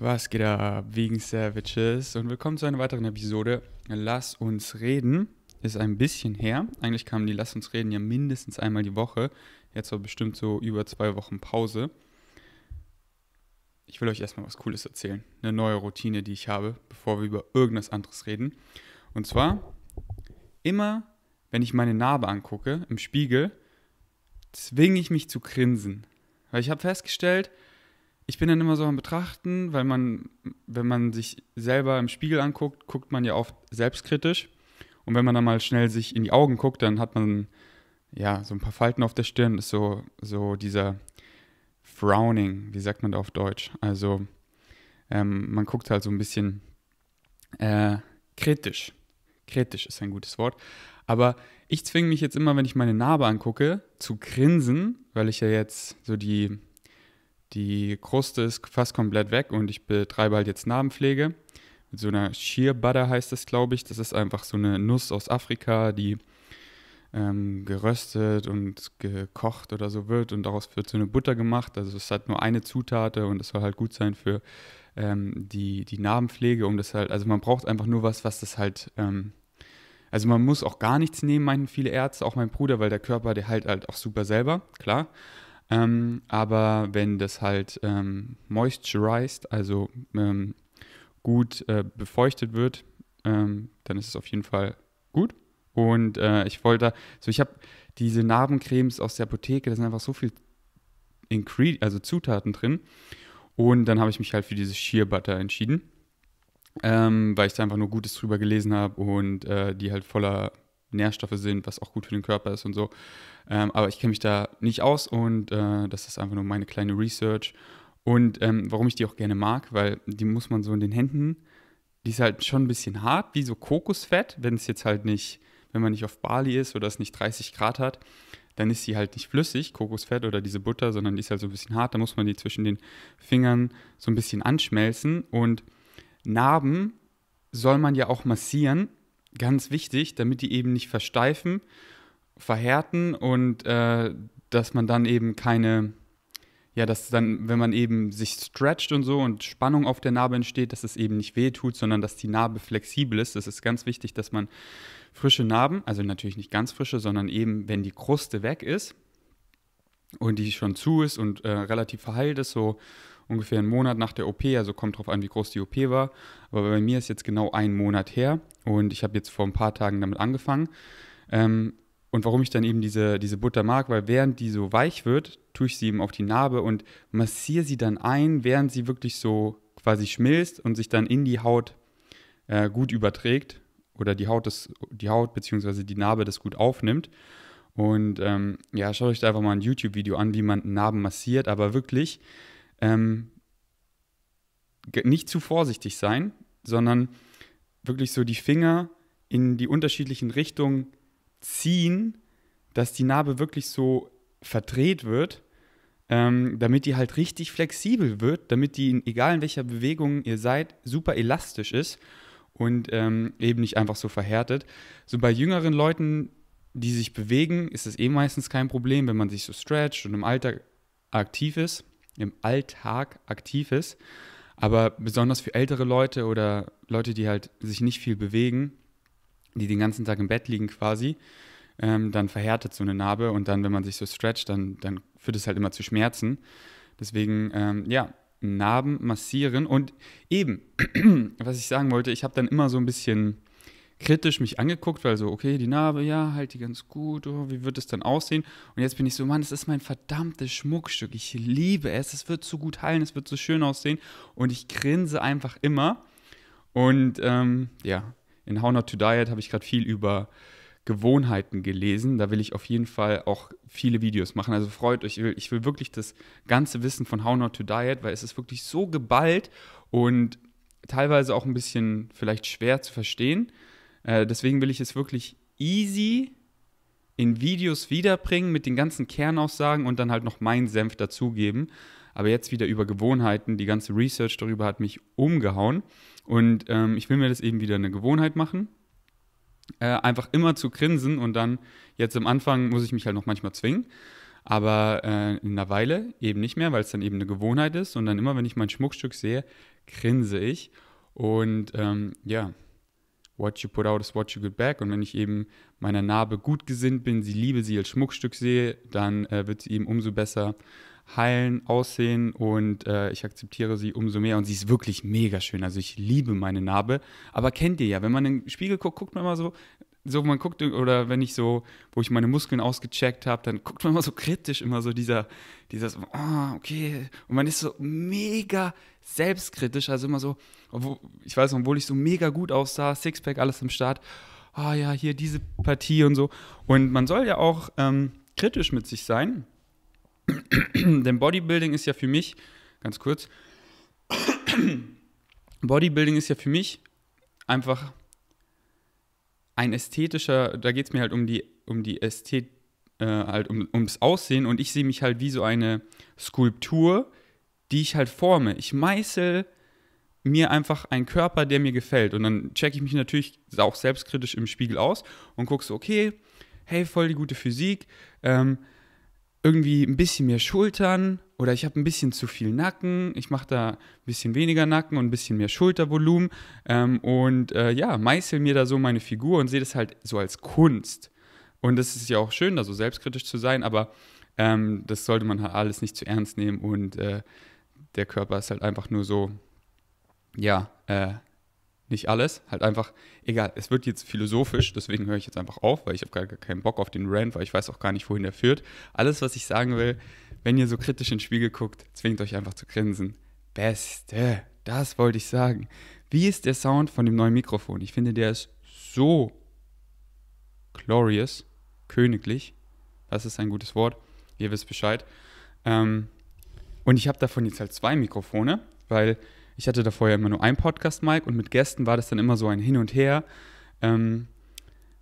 Was geht ab, Vegan Savages? Und willkommen zu einer weiteren Episode. Lass uns reden. Ist ein bisschen her. Eigentlich kamen die Lass uns reden ja mindestens einmal die Woche. Jetzt war bestimmt so über zwei Wochen Pause. Ich will euch erstmal was Cooles erzählen. Eine neue Routine, die ich habe, bevor wir über irgendwas anderes reden. Und zwar, immer wenn ich meine Narbe angucke im Spiegel, zwinge ich mich zu grinsen. Weil ich habe festgestellt, ich bin dann immer so am Betrachten, weil man, wenn man sich selber im Spiegel anguckt, guckt man ja oft selbstkritisch. Und wenn man dann mal schnell sich in die Augen guckt, dann hat man ja so ein paar Falten auf der Stirn, ist so, so dieser Frowning, wie sagt man da auf Deutsch? Also ähm, man guckt halt so ein bisschen äh, kritisch. Kritisch ist ein gutes Wort. Aber ich zwinge mich jetzt immer, wenn ich meine Narbe angucke, zu grinsen, weil ich ja jetzt so die die Kruste ist fast komplett weg und ich betreibe halt jetzt Narbenpflege. Mit so einer Sheer Butter heißt das, glaube ich. Das ist einfach so eine Nuss aus Afrika, die ähm, geröstet und gekocht oder so wird und daraus wird so eine Butter gemacht. Also es hat nur eine Zutate und es soll halt gut sein für ähm, die, die Narbenpflege, um das halt, also man braucht einfach nur was, was das halt, ähm, also man muss auch gar nichts nehmen, meinten viele Ärzte, auch mein Bruder, weil der Körper, der halt halt auch super selber, klar. Ähm, aber wenn das halt ähm, moisturized, also ähm, gut äh, befeuchtet wird, ähm, dann ist es auf jeden Fall gut. Und äh, ich wollte, so also ich habe diese Narbencremes aus der Apotheke, da sind einfach so viel Ingre also Zutaten drin. Und dann habe ich mich halt für dieses Sheer Butter entschieden, ähm, weil ich da einfach nur Gutes drüber gelesen habe und äh, die halt voller Nährstoffe sind, was auch gut für den Körper ist und so. Ähm, aber ich kenne mich da nicht aus und äh, das ist einfach nur meine kleine Research. Und ähm, warum ich die auch gerne mag, weil die muss man so in den Händen, die ist halt schon ein bisschen hart, wie so Kokosfett, wenn es jetzt halt nicht, wenn man nicht auf Bali ist oder es nicht 30 Grad hat, dann ist sie halt nicht flüssig, Kokosfett oder diese Butter, sondern die ist halt so ein bisschen hart, da muss man die zwischen den Fingern so ein bisschen anschmelzen und Narben soll man ja auch massieren ganz wichtig, damit die eben nicht versteifen, verhärten und äh, dass man dann eben keine, ja, dass dann, wenn man eben sich stretcht und so und Spannung auf der Narbe entsteht, dass es eben nicht weh tut, sondern dass die Narbe flexibel ist. Das ist ganz wichtig, dass man frische Narben, also natürlich nicht ganz frische, sondern eben, wenn die Kruste weg ist und die schon zu ist und äh, relativ verheilt ist, so ungefähr einen Monat nach der OP, also kommt drauf an, wie groß die OP war. Aber bei mir ist jetzt genau ein Monat her und ich habe jetzt vor ein paar Tagen damit angefangen. Ähm, und warum ich dann eben diese, diese Butter mag, weil während die so weich wird, tue ich sie eben auf die Narbe und massiere sie dann ein, während sie wirklich so quasi schmilzt und sich dann in die Haut äh, gut überträgt oder die Haut, das, die Haut bzw. die Narbe das gut aufnimmt. Und ähm, ja, schaut euch da einfach mal ein YouTube-Video an, wie man Narben massiert, aber wirklich, ähm, nicht zu vorsichtig sein, sondern wirklich so die Finger in die unterschiedlichen Richtungen ziehen, dass die Narbe wirklich so verdreht wird, ähm, damit die halt richtig flexibel wird, damit die, in, egal in welcher Bewegung ihr seid, super elastisch ist und ähm, eben nicht einfach so verhärtet. So bei jüngeren Leuten, die sich bewegen, ist es eh meistens kein Problem, wenn man sich so stretcht und im Alter aktiv ist im Alltag aktiv ist. Aber besonders für ältere Leute oder Leute, die halt sich nicht viel bewegen, die den ganzen Tag im Bett liegen quasi, ähm, dann verhärtet so eine Narbe und dann, wenn man sich so stretcht, dann, dann führt es halt immer zu Schmerzen. Deswegen, ähm, ja, Narben massieren und eben, was ich sagen wollte, ich habe dann immer so ein bisschen kritisch mich angeguckt, weil so, okay, die Narbe, ja, halt die ganz gut, oh, wie wird es dann aussehen? Und jetzt bin ich so, Mann, es ist mein verdammtes Schmuckstück, ich liebe es, es wird so gut heilen, es wird so schön aussehen und ich grinse einfach immer. Und ähm, ja, in How Not to Diet habe ich gerade viel über Gewohnheiten gelesen. Da will ich auf jeden Fall auch viele Videos machen. Also freut euch, ich will, ich will wirklich das ganze Wissen von How Not to Diet, weil es ist wirklich so geballt und teilweise auch ein bisschen vielleicht schwer zu verstehen. Äh, deswegen will ich es wirklich easy in Videos wiederbringen mit den ganzen Kernaussagen und dann halt noch meinen Senf dazugeben. Aber jetzt wieder über Gewohnheiten. Die ganze Research darüber hat mich umgehauen. Und ähm, ich will mir das eben wieder eine Gewohnheit machen. Äh, einfach immer zu grinsen und dann jetzt am Anfang muss ich mich halt noch manchmal zwingen. Aber äh, in einer Weile eben nicht mehr, weil es dann eben eine Gewohnheit ist. Und dann immer, wenn ich mein Schmuckstück sehe, grinse ich. Und ähm, ja, What you put out is what you get back. Und wenn ich eben meiner Narbe gut gesinnt bin, sie liebe, sie als Schmuckstück sehe, dann äh, wird sie eben umso besser heilen, aussehen und äh, ich akzeptiere sie umso mehr. Und sie ist wirklich mega schön. Also ich liebe meine Narbe. Aber kennt ihr ja, wenn man in den Spiegel guckt, guckt man immer so, so man guckt, oder wenn ich so, wo ich meine Muskeln ausgecheckt habe, dann guckt man immer so kritisch, immer so dieser, dieses, oh, ah, okay. Und man ist so mega selbstkritisch, also immer so, obwohl, ich weiß, obwohl ich so mega gut aussah, Sixpack, alles im Start, oh, ja, hier diese Partie und so. Und man soll ja auch ähm, kritisch mit sich sein, denn Bodybuilding ist ja für mich, ganz kurz, Bodybuilding ist ja für mich einfach ein ästhetischer, da geht es mir halt um die, um die Ästhet, äh, halt um, ums Aussehen und ich sehe mich halt wie so eine Skulptur, die ich halt forme. Ich meißel mir einfach einen Körper, der mir gefällt. Und dann checke ich mich natürlich auch selbstkritisch im Spiegel aus und gucke so, okay, hey, voll die gute Physik. Ähm, irgendwie ein bisschen mehr Schultern oder ich habe ein bisschen zu viel Nacken, ich mache da ein bisschen weniger Nacken und ein bisschen mehr Schultervolumen ähm, und äh, ja, meißel mir da so meine Figur und sehe das halt so als Kunst. Und das ist ja auch schön, da so selbstkritisch zu sein, aber ähm, das sollte man halt alles nicht zu ernst nehmen und äh, der Körper ist halt einfach nur so, ja, äh, nicht alles, halt einfach, egal, es wird jetzt philosophisch, deswegen höre ich jetzt einfach auf, weil ich habe gar keinen Bock auf den Rant, weil ich weiß auch gar nicht, wohin der führt. Alles, was ich sagen will, wenn ihr so kritisch in den Spiegel guckt, zwingt euch einfach zu grinsen. Beste, das wollte ich sagen. Wie ist der Sound von dem neuen Mikrofon? Ich finde, der ist so glorious, königlich. Das ist ein gutes Wort. Ihr wisst Bescheid. Ähm, und ich habe davon jetzt halt zwei Mikrofone, weil ich hatte da vorher ja immer nur ein Podcast, mic und mit Gästen war das dann immer so ein Hin und Her. Ähm,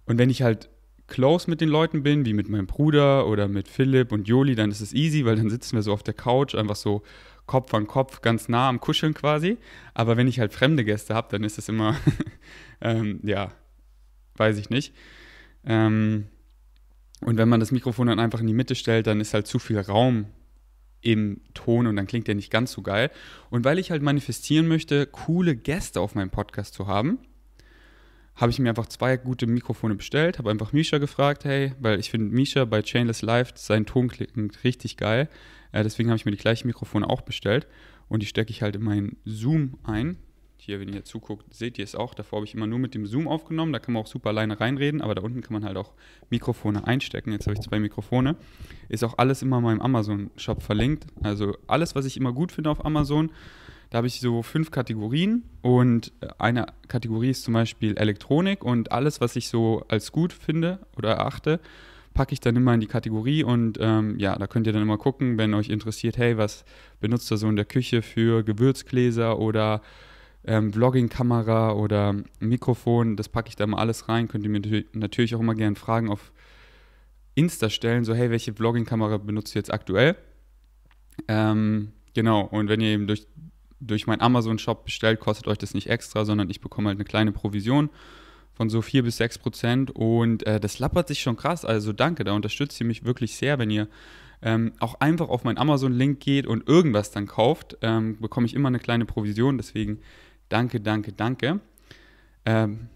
und wenn ich halt close mit den Leuten bin, wie mit meinem Bruder oder mit Philipp und Joli, dann ist es easy, weil dann sitzen wir so auf der Couch, einfach so Kopf an Kopf, ganz nah am Kuscheln quasi. Aber wenn ich halt fremde Gäste habe, dann ist es immer, ähm, ja, weiß ich nicht. Ähm, und wenn man das Mikrofon dann einfach in die Mitte stellt, dann ist halt zu viel Raum im Ton und dann klingt der nicht ganz so geil. Und weil ich halt manifestieren möchte, coole Gäste auf meinem Podcast zu haben, habe ich mir einfach zwei gute Mikrofone bestellt, habe einfach Misha gefragt, hey, weil ich finde Misha bei Chainless Live, sein Ton klingt richtig geil. Äh, deswegen habe ich mir die gleichen Mikrofone auch bestellt und die stecke ich halt in meinen Zoom ein, hier, wenn ihr zuguckt, seht ihr es auch. Davor habe ich immer nur mit dem Zoom aufgenommen. Da kann man auch super alleine reinreden, aber da unten kann man halt auch Mikrofone einstecken. Jetzt habe ich zwei Mikrofone. Ist auch alles immer in meinem Amazon-Shop verlinkt. Also alles, was ich immer gut finde auf Amazon. Da habe ich so fünf Kategorien und eine Kategorie ist zum Beispiel Elektronik und alles, was ich so als gut finde oder erachte, packe ich dann immer in die Kategorie und ähm, ja, da könnt ihr dann immer gucken, wenn euch interessiert, hey, was benutzt ihr so in der Küche für Gewürzgläser oder ähm, Vlogging-Kamera oder Mikrofon, das packe ich da mal alles rein. Könnt ihr mir natürlich auch immer gerne Fragen auf Insta stellen, so hey, welche Vlogging-Kamera benutzt ihr jetzt aktuell? Ähm, genau, und wenn ihr eben durch, durch meinen Amazon-Shop bestellt, kostet euch das nicht extra, sondern ich bekomme halt eine kleine Provision von so 4 bis 6 Prozent und äh, das lappert sich schon krass, also danke, da unterstützt ihr mich wirklich sehr, wenn ihr ähm, auch einfach auf meinen Amazon-Link geht und irgendwas dann kauft, ähm, bekomme ich immer eine kleine Provision, deswegen Danke, danke, danke. Ähm,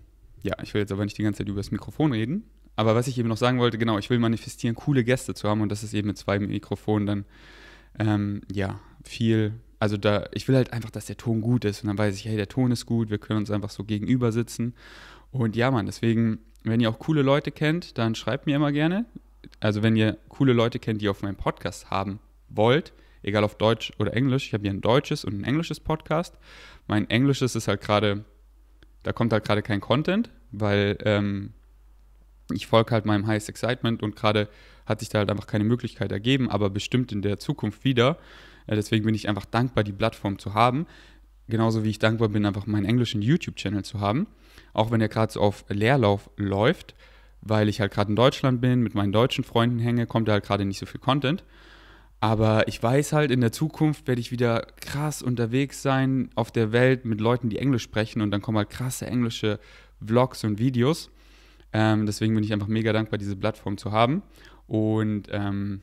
ja, ich will jetzt aber nicht die ganze Zeit über das Mikrofon reden. Aber was ich eben noch sagen wollte, genau, ich will manifestieren, coole Gäste zu haben und das ist eben mit zwei Mikrofonen dann, ähm, ja, viel. Also da, ich will halt einfach, dass der Ton gut ist und dann weiß ich, hey, der Ton ist gut, wir können uns einfach so gegenüber sitzen. Und ja, Mann, deswegen, wenn ihr auch coole Leute kennt, dann schreibt mir immer gerne. Also wenn ihr coole Leute kennt, die auf meinem Podcast haben wollt, egal auf Deutsch oder Englisch. Ich habe hier ein deutsches und ein englisches Podcast. Mein englisches ist halt gerade, da kommt halt gerade kein Content, weil ähm, ich folge halt meinem Highest Excitement und gerade hat sich da halt einfach keine Möglichkeit ergeben, aber bestimmt in der Zukunft wieder. Äh, deswegen bin ich einfach dankbar, die Plattform zu haben. Genauso wie ich dankbar bin, einfach meinen englischen YouTube-Channel zu haben. Auch wenn der gerade so auf Leerlauf läuft, weil ich halt gerade in Deutschland bin, mit meinen deutschen Freunden hänge, kommt da halt gerade nicht so viel Content. Aber ich weiß halt, in der Zukunft werde ich wieder krass unterwegs sein auf der Welt mit Leuten, die Englisch sprechen und dann kommen halt krasse englische Vlogs und Videos. Ähm, deswegen bin ich einfach mega dankbar, diese Plattform zu haben. Und, ähm,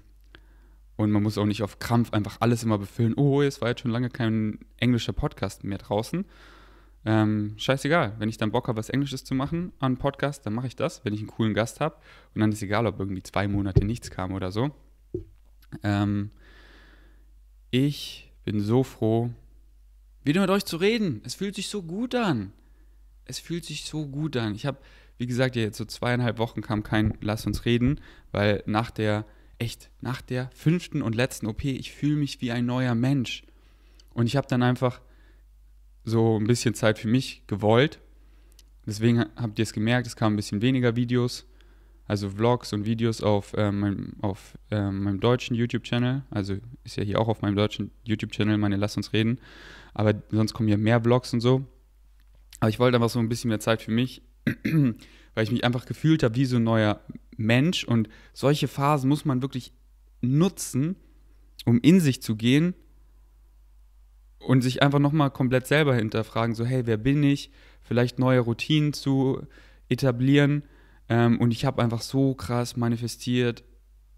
und man muss auch nicht auf Krampf einfach alles immer befüllen. Oh, es war jetzt schon lange kein englischer Podcast mehr draußen. Ähm, scheißegal, wenn ich dann Bock habe, was Englisches zu machen an Podcast, dann mache ich das, wenn ich einen coolen Gast habe. Und dann ist egal, ob irgendwie zwei Monate nichts kam oder so. Ähm, ich bin so froh, wieder mit euch zu reden. Es fühlt sich so gut an. Es fühlt sich so gut an. Ich habe, wie gesagt, jetzt so zweieinhalb Wochen kam kein Lass uns reden, weil nach der, echt, nach der fünften und letzten OP, ich fühle mich wie ein neuer Mensch. Und ich habe dann einfach so ein bisschen Zeit für mich gewollt. Deswegen habt ihr es gemerkt, es kamen ein bisschen weniger Videos also Vlogs und Videos auf, ähm, meinem, auf ähm, meinem deutschen YouTube-Channel. Also ist ja hier auch auf meinem deutschen YouTube-Channel meine Lass uns reden. Aber sonst kommen hier mehr Vlogs und so. Aber ich wollte einfach so ein bisschen mehr Zeit für mich, weil ich mich einfach gefühlt habe wie so ein neuer Mensch. Und solche Phasen muss man wirklich nutzen, um in sich zu gehen und sich einfach nochmal komplett selber hinterfragen. So, hey, wer bin ich? Vielleicht neue Routinen zu etablieren ähm, und ich habe einfach so krass manifestiert,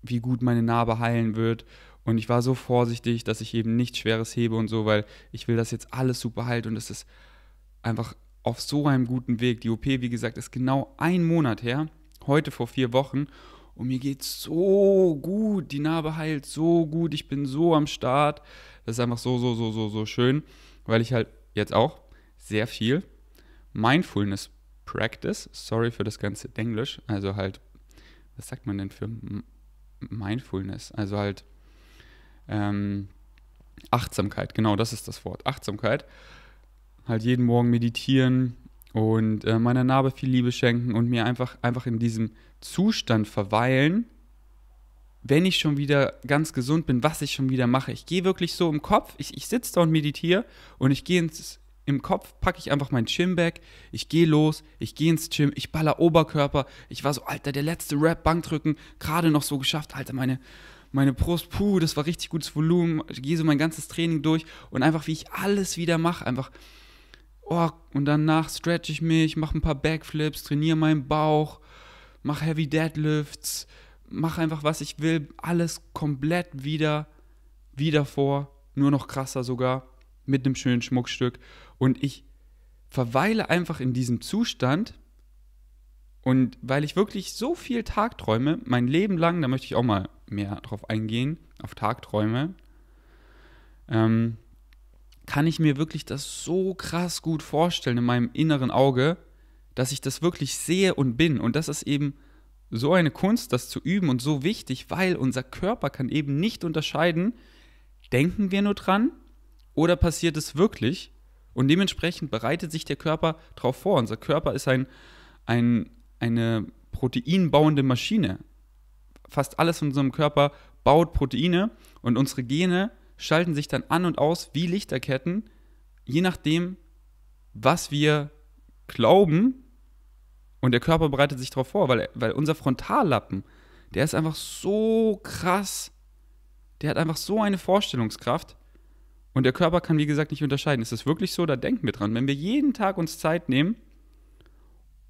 wie gut meine Narbe heilen wird. Und ich war so vorsichtig, dass ich eben nichts Schweres hebe und so, weil ich will, dass jetzt alles super heilt und es ist einfach auf so einem guten Weg. Die OP, wie gesagt, ist genau ein Monat her, heute vor vier Wochen. Und mir geht's so gut, die Narbe heilt so gut, ich bin so am Start. Das ist einfach so, so, so, so, so schön, weil ich halt jetzt auch sehr viel Mindfulness Practice. Sorry für das ganze Englisch. Also halt, was sagt man denn für Mindfulness? Also halt ähm, Achtsamkeit, genau das ist das Wort. Achtsamkeit. Halt jeden Morgen meditieren und äh, meiner Narbe viel Liebe schenken und mir einfach, einfach in diesem Zustand verweilen, wenn ich schon wieder ganz gesund bin, was ich schon wieder mache. Ich gehe wirklich so im Kopf, ich, ich sitze da und meditiere und ich gehe ins, im Kopf packe ich einfach mein Chimbag, ich gehe los, ich gehe ins Gym, ich baller Oberkörper. Ich war so, Alter, der letzte Rap, Bankdrücken, gerade noch so geschafft, Alter, meine, meine Brust, puh, das war richtig gutes Volumen. Ich gehe so mein ganzes Training durch und einfach, wie ich alles wieder mache, einfach, oh, und danach stretch ich mich, mache ein paar Backflips, trainiere meinen Bauch, mache Heavy Deadlifts, mache einfach, was ich will, alles komplett wieder, wieder vor, nur noch krasser sogar, mit einem schönen Schmuckstück. Und ich verweile einfach in diesem Zustand. Und weil ich wirklich so viel Tagträume, mein Leben lang, da möchte ich auch mal mehr drauf eingehen, auf Tagträume, ähm, kann ich mir wirklich das so krass gut vorstellen in meinem inneren Auge, dass ich das wirklich sehe und bin. Und das ist eben so eine Kunst, das zu üben und so wichtig, weil unser Körper kann eben nicht unterscheiden, denken wir nur dran oder passiert es wirklich und dementsprechend bereitet sich der Körper darauf vor. Unser Körper ist ein, ein, eine proteinbauende Maschine. Fast alles in unserem Körper baut Proteine und unsere Gene schalten sich dann an und aus wie Lichterketten, je nachdem, was wir glauben. Und der Körper bereitet sich darauf vor, weil, weil unser Frontallappen, der ist einfach so krass. Der hat einfach so eine Vorstellungskraft. Und der Körper kann, wie gesagt, nicht unterscheiden. Ist das wirklich so? Da denken wir dran. Wenn wir jeden Tag uns Zeit nehmen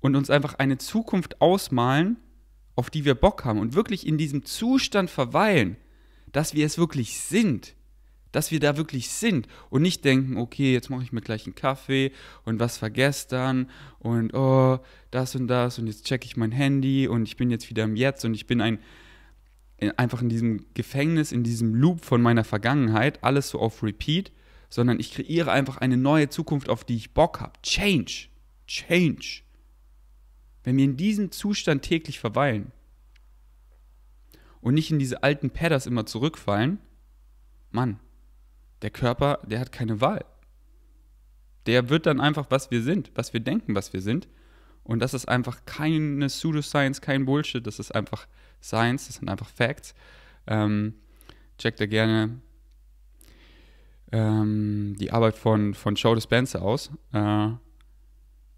und uns einfach eine Zukunft ausmalen, auf die wir Bock haben und wirklich in diesem Zustand verweilen, dass wir es wirklich sind, dass wir da wirklich sind und nicht denken, okay, jetzt mache ich mir gleich einen Kaffee und was war gestern und oh, das und das und jetzt checke ich mein Handy und ich bin jetzt wieder im Jetzt und ich bin ein in, einfach in diesem Gefängnis, in diesem Loop von meiner Vergangenheit, alles so auf Repeat, sondern ich kreiere einfach eine neue Zukunft, auf die ich Bock habe. Change. Change. Wenn wir in diesem Zustand täglich verweilen und nicht in diese alten Padders immer zurückfallen, Mann, der Körper, der hat keine Wahl. Der wird dann einfach, was wir sind, was wir denken, was wir sind. Und das ist einfach keine Pseudoscience, kein Bullshit, das ist einfach Science, das sind einfach Facts. Ähm, checkt da gerne ähm, die Arbeit von, von Joe Dispenza aus. Äh,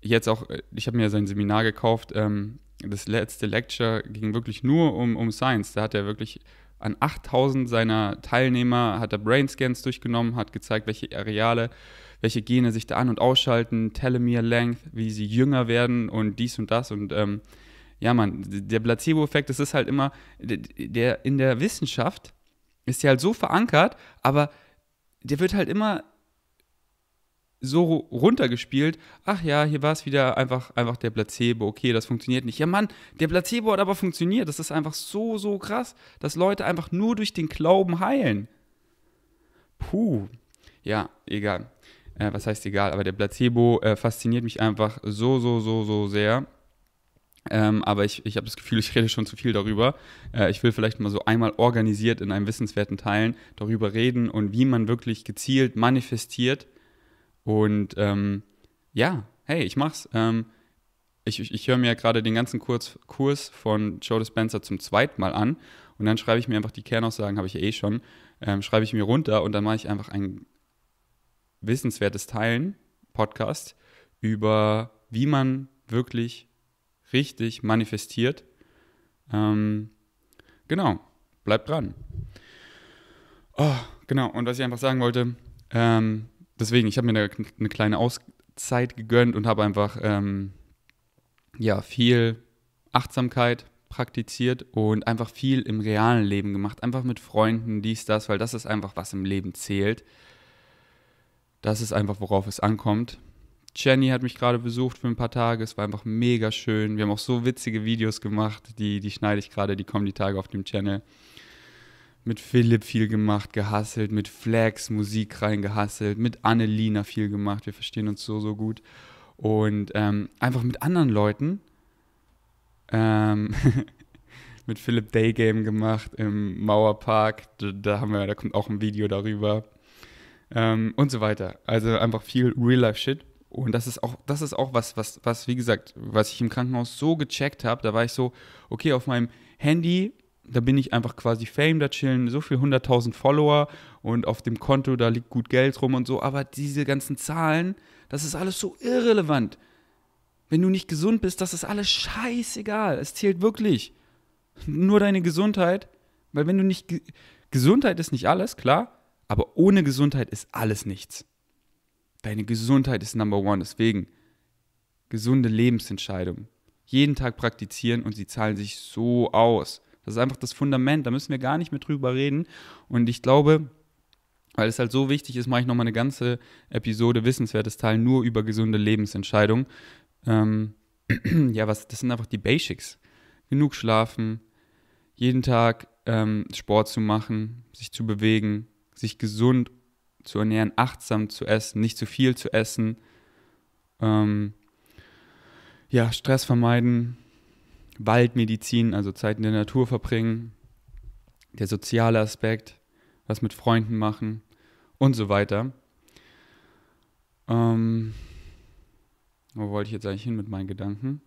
jetzt auch, äh, ich habe mir sein Seminar gekauft. Ähm, das letzte Lecture ging wirklich nur um, um Science. Da hat er wirklich an 8000 seiner Teilnehmer hat er Brainscans durchgenommen, hat gezeigt, welche Areale, welche Gene sich da an- und ausschalten, Telomere Length, wie sie jünger werden und dies und das und ähm, ja, man, der Placebo-Effekt, das ist halt immer, der in der Wissenschaft ist ja halt so verankert, aber der wird halt immer so runtergespielt, ach ja, hier war es wieder einfach, einfach der Placebo, okay, das funktioniert nicht. Ja Mann, der Placebo hat aber funktioniert. Das ist einfach so, so krass, dass Leute einfach nur durch den Glauben heilen. Puh, ja, egal. Äh, was heißt egal, aber der Placebo äh, fasziniert mich einfach so, so, so, so sehr. Ähm, aber ich, ich habe das Gefühl, ich rede schon zu viel darüber. Äh, ich will vielleicht mal so einmal organisiert in einem wissenswerten Teilen darüber reden und wie man wirklich gezielt manifestiert. Und ähm, ja, hey, ich mach's. Ähm, ich ich, ich höre mir gerade den ganzen Kurs, Kurs von Joe Dispenza zum zweiten Mal an und dann schreibe ich mir einfach die Kernaussagen, habe ich ja eh schon, ähm, schreibe ich mir runter und dann mache ich einfach ein wissenswertes Teilen, Podcast, über wie man wirklich richtig manifestiert. Ähm, genau, bleibt dran. Oh, genau, und was ich einfach sagen wollte, ähm, deswegen, ich habe mir eine, eine kleine Auszeit gegönnt und habe einfach ähm, ja, viel Achtsamkeit praktiziert und einfach viel im realen Leben gemacht. Einfach mit Freunden, dies, das, weil das ist einfach, was im Leben zählt. Das ist einfach, worauf es ankommt. Jenny hat mich gerade besucht für ein paar Tage. Es war einfach mega schön. Wir haben auch so witzige Videos gemacht. Die, die schneide ich gerade, die kommen die Tage auf dem Channel. Mit Philipp viel gemacht, gehasselt, mit Flex Musik reingehasselt, mit Annelina viel gemacht. Wir verstehen uns so, so gut. Und ähm, einfach mit anderen Leuten. Ähm, mit Philipp Daygame gemacht im Mauerpark. Da, haben wir, da kommt auch ein Video darüber. Ähm, und so weiter. Also einfach viel Real-Life-Shit. Und das ist auch, das ist auch was, was, was, wie gesagt, was ich im Krankenhaus so gecheckt habe, da war ich so, okay, auf meinem Handy, da bin ich einfach quasi Fame, da chillen so viel 100.000 Follower und auf dem Konto, da liegt gut Geld rum und so, aber diese ganzen Zahlen, das ist alles so irrelevant. Wenn du nicht gesund bist, das ist alles scheißegal. Es zählt wirklich nur deine Gesundheit, weil wenn du nicht, Gesundheit ist nicht alles, klar, aber ohne Gesundheit ist alles nichts. Deine Gesundheit ist Number One. Deswegen gesunde Lebensentscheidungen. Jeden Tag praktizieren und sie zahlen sich so aus. Das ist einfach das Fundament. Da müssen wir gar nicht mehr drüber reden. Und ich glaube, weil es halt so wichtig ist, mache ich nochmal eine ganze Episode Wissenswertes Teil nur über gesunde Lebensentscheidungen. Ähm, ja, was, das sind einfach die Basics. Genug schlafen, jeden Tag ähm, Sport zu machen, sich zu bewegen, sich gesund zu ernähren, achtsam zu essen, nicht zu viel zu essen, ähm, ja, Stress vermeiden, Waldmedizin, also Zeit in der Natur verbringen, der soziale Aspekt, was mit Freunden machen und so weiter. Ähm, wo wollte ich jetzt eigentlich hin mit meinen Gedanken?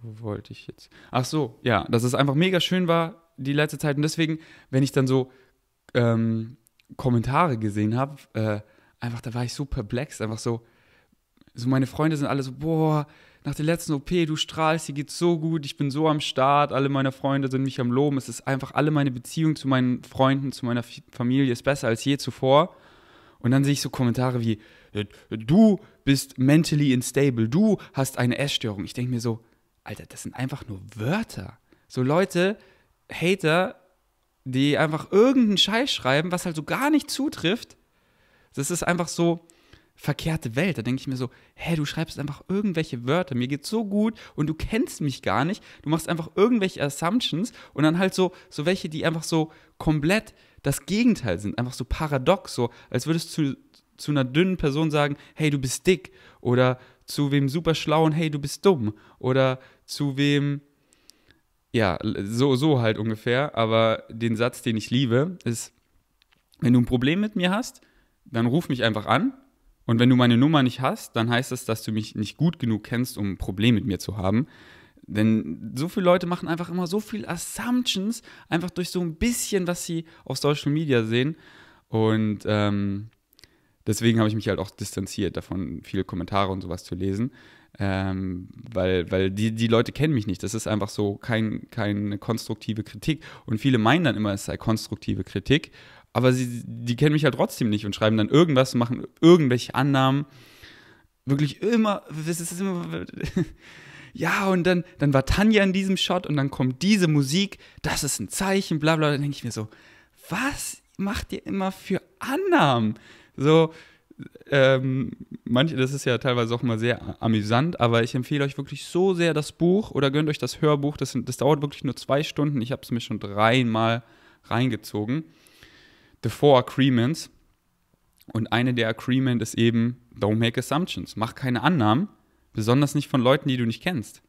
Wo wollte ich jetzt? Ach so, ja, dass es einfach mega schön war, die letzte Zeit. Und deswegen, wenn ich dann so ähm, Kommentare gesehen habe, äh, einfach, da war ich so perplex, einfach so, so meine Freunde sind alle so, boah, nach der letzten OP, du strahlst, dir geht's so gut, ich bin so am Start, alle meine Freunde sind mich am Loben, es ist einfach, alle meine Beziehung zu meinen Freunden, zu meiner Familie ist besser als je zuvor. Und dann sehe ich so Kommentare wie, äh, du bist mentally unstable, du hast eine Essstörung. Ich denke mir so, Alter, das sind einfach nur Wörter. So Leute, Hater, die einfach irgendeinen Scheiß schreiben, was halt so gar nicht zutrifft. Das ist einfach so verkehrte Welt. Da denke ich mir so, hä, du schreibst einfach irgendwelche Wörter, mir geht's so gut und du kennst mich gar nicht. Du machst einfach irgendwelche Assumptions und dann halt so, so welche, die einfach so komplett das Gegenteil sind, einfach so paradox, so als würdest du zu, zu einer dünnen Person sagen, hey, du bist dick oder zu wem super schlauen, hey, du bist dumm oder zu wem ja, so, so halt ungefähr. Aber den Satz, den ich liebe, ist, wenn du ein Problem mit mir hast, dann ruf mich einfach an. Und wenn du meine Nummer nicht hast, dann heißt das, dass du mich nicht gut genug kennst, um ein Problem mit mir zu haben. Denn so viele Leute machen einfach immer so viele Assumptions, einfach durch so ein bisschen, was sie auf Social Media sehen. Und ähm, deswegen habe ich mich halt auch distanziert davon, viele Kommentare und sowas zu lesen. Ähm, weil weil die, die Leute kennen mich nicht. Das ist einfach so kein, keine konstruktive Kritik. Und viele meinen dann immer, es sei konstruktive Kritik, aber sie, die kennen mich ja halt trotzdem nicht und schreiben dann irgendwas, machen irgendwelche Annahmen. Wirklich immer, es ist immer. ja, und dann, dann war Tanja in diesem Shot und dann kommt diese Musik, das ist ein Zeichen, bla bla. Dann denke ich mir so, was macht ihr immer für Annahmen? So, ähm, manche, das ist ja teilweise auch mal sehr amüsant, aber ich empfehle euch wirklich so sehr das Buch oder gönnt euch das Hörbuch. Das, das dauert wirklich nur zwei Stunden. Ich habe es mir schon dreimal reingezogen. The Four Agreements. Und eine der Agreements ist eben, don't make assumptions. Mach keine Annahmen, besonders nicht von Leuten, die du nicht kennst.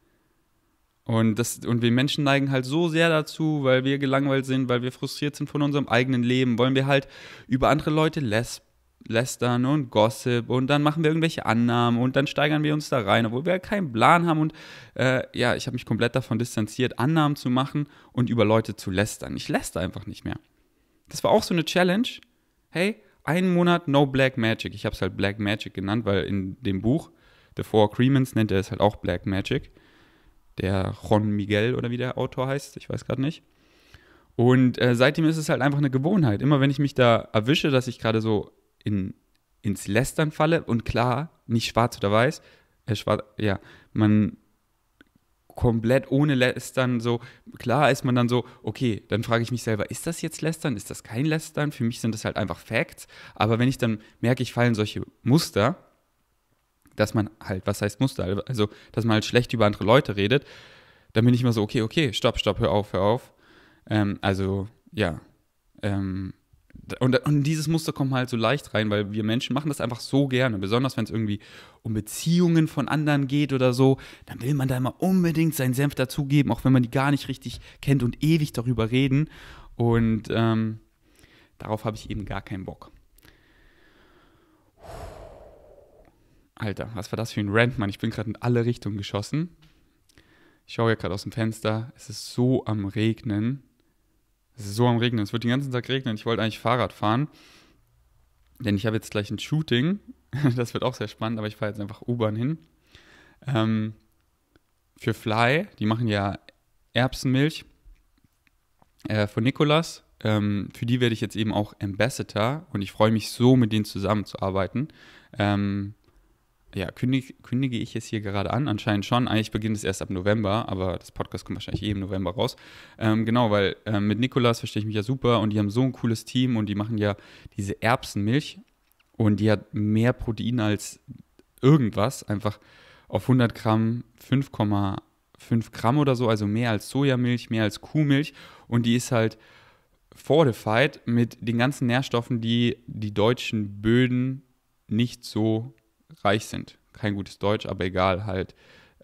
Und, das, und wir Menschen neigen halt so sehr dazu, weil wir gelangweilt sind, weil wir frustriert sind von unserem eigenen Leben, wollen wir halt über andere Leute lesben. Lästern und Gossip und dann machen wir irgendwelche Annahmen und dann steigern wir uns da rein, obwohl wir keinen Plan haben und äh, ja, ich habe mich komplett davon distanziert, Annahmen zu machen und über Leute zu lästern. Ich läster einfach nicht mehr. Das war auch so eine Challenge. Hey, einen Monat No Black Magic. Ich habe es halt Black Magic genannt, weil in dem Buch The Four Agreements nennt er es halt auch Black Magic. Der Juan Miguel oder wie der Autor heißt, ich weiß gerade nicht. Und äh, seitdem ist es halt einfach eine Gewohnheit. Immer wenn ich mich da erwische, dass ich gerade so in, ins Lästern falle. Und klar, nicht schwarz oder weiß. Äh, schwarz, ja, man komplett ohne Lästern so, klar ist man dann so, okay, dann frage ich mich selber, ist das jetzt Lästern, ist das kein Lästern? Für mich sind das halt einfach Facts. Aber wenn ich dann merke, ich fallen solche Muster, dass man halt, was heißt Muster? Also, dass man halt schlecht über andere Leute redet, dann bin ich immer so, okay, okay, stopp, stopp, hör auf, hör auf. Ähm, also, ja. Ähm, und, und dieses Muster kommt halt so leicht rein, weil wir Menschen machen das einfach so gerne. Besonders wenn es irgendwie um Beziehungen von anderen geht oder so, dann will man da immer unbedingt seinen Senf dazugeben, auch wenn man die gar nicht richtig kennt und ewig darüber reden. Und ähm, darauf habe ich eben gar keinen Bock. Alter, was war das für ein Rant, Mann? Ich bin gerade in alle Richtungen geschossen. Ich schaue ja gerade aus dem Fenster. Es ist so am Regnen. Es ist so am Regnen. Es wird den ganzen Tag regnen. Ich wollte eigentlich Fahrrad fahren, denn ich habe jetzt gleich ein Shooting. Das wird auch sehr spannend, aber ich fahre jetzt einfach U-Bahn hin. Ähm, für Fly, die machen ja Erbsenmilch äh, von Nikolas. Ähm, für die werde ich jetzt eben auch Ambassador und ich freue mich so, mit denen zusammenzuarbeiten. Ähm, ja, kündig, kündige ich es hier gerade an? Anscheinend schon. Eigentlich beginnt es erst ab November, aber das Podcast kommt wahrscheinlich eh im November raus. Ähm, genau, weil ähm, mit Nikolas verstehe ich mich ja super und die haben so ein cooles Team und die machen ja diese Erbsenmilch und die hat mehr Protein als irgendwas. Einfach auf 100 Gramm 5,5 Gramm oder so, also mehr als Sojamilch, mehr als Kuhmilch und die ist halt fortified mit den ganzen Nährstoffen, die die deutschen Böden nicht so reich sind. Kein gutes Deutsch, aber egal halt.